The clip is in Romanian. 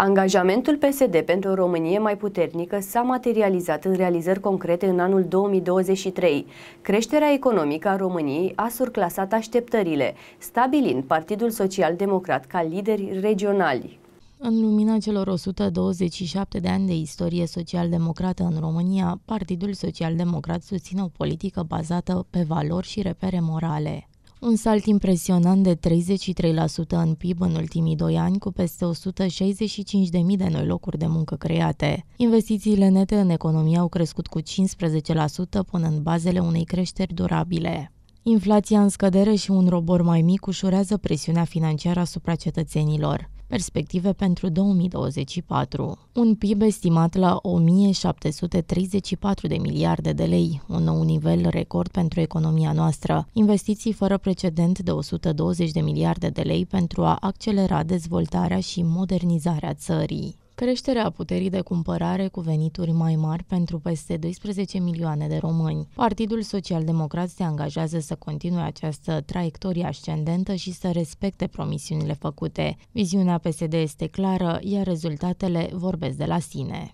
Angajamentul PSD pentru o Românie mai puternică s-a materializat în realizări concrete în anul 2023. Creșterea economică a României a surclasat așteptările, stabilind Partidul Social Democrat ca lideri regionali. În lumina celor 127 de ani de istorie social-democrată în România, Partidul Social-Democrat susține o politică bazată pe valori și repere morale. Un salt impresionant de 33% în PIB în ultimii doi ani, cu peste 165.000 de noi locuri de muncă create. Investițiile nete în economie au crescut cu 15%, punând bazele unei creșteri durabile. Inflația în scădere și un robor mai mic ușurează presiunea financiară asupra cetățenilor. Perspective pentru 2024. Un PIB estimat la 1734 de miliarde de lei, un nou nivel record pentru economia noastră. Investiții fără precedent de 120 de miliarde de lei pentru a accelera dezvoltarea și modernizarea țării creșterea puterii de cumpărare cu venituri mai mari pentru peste 12 milioane de români. Partidul Social-Democrat se angajează să continue această traiectorie ascendentă și să respecte promisiunile făcute. Viziunea PSD este clară, iar rezultatele vorbesc de la sine.